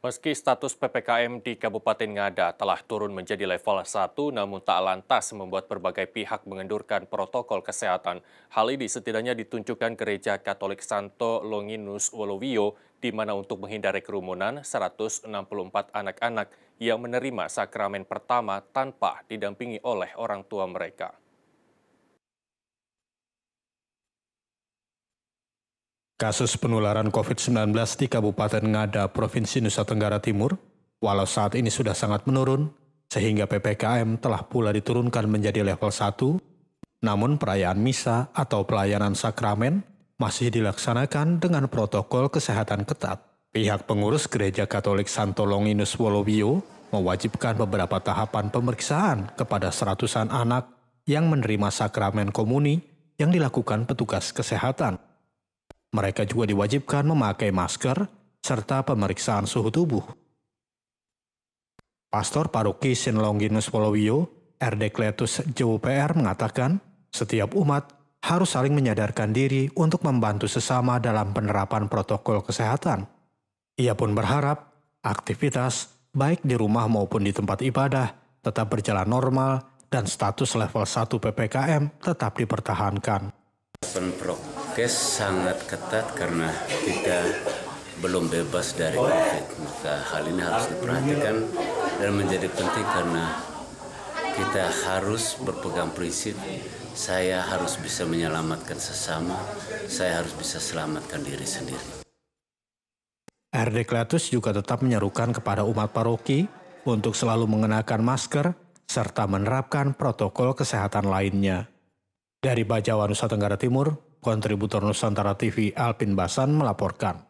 Meski status PPKM di Kabupaten Ngada telah turun menjadi level 1, namun tak lantas membuat berbagai pihak mengendurkan protokol kesehatan. Hal ini setidaknya ditunjukkan Gereja Katolik Santo Longinus Wolowio, di mana untuk menghindari kerumunan, 164 anak-anak yang menerima sakramen pertama tanpa didampingi oleh orang tua mereka. Kasus penularan COVID-19 di Kabupaten Ngada, Provinsi Nusa Tenggara Timur, walau saat ini sudah sangat menurun, sehingga PPKM telah pula diturunkan menjadi level 1, namun perayaan misa atau pelayanan sakramen masih dilaksanakan dengan protokol kesehatan ketat. Pihak pengurus Gereja Katolik Santo Longinus Wolowio mewajibkan beberapa tahapan pemeriksaan kepada seratusan anak yang menerima sakramen komuni yang dilakukan petugas kesehatan. Mereka juga diwajibkan memakai masker serta pemeriksaan suhu tubuh. Pastor Paroki Sinlonginus Longinus Polowio, RD Kletus JUPR mengatakan, setiap umat harus saling menyadarkan diri untuk membantu sesama dalam penerapan protokol kesehatan. Ia pun berharap aktivitas baik di rumah maupun di tempat ibadah tetap berjalan normal dan status level 1 PPKM tetap dipertahankan. Kes sangat ketat karena kita belum bebas dari COVID. Maka hal ini harus diperhatikan dan menjadi penting karena kita harus berpegang prinsip saya harus bisa menyelamatkan sesama, saya harus bisa selamatkan diri sendiri. RD Kletus juga tetap menyerukan kepada umat paroki untuk selalu mengenakan masker serta menerapkan protokol kesehatan lainnya. Dari Bajawa, Nusa Tenggara Timur, kontributor Nusantara TV Alpin Basan melaporkan.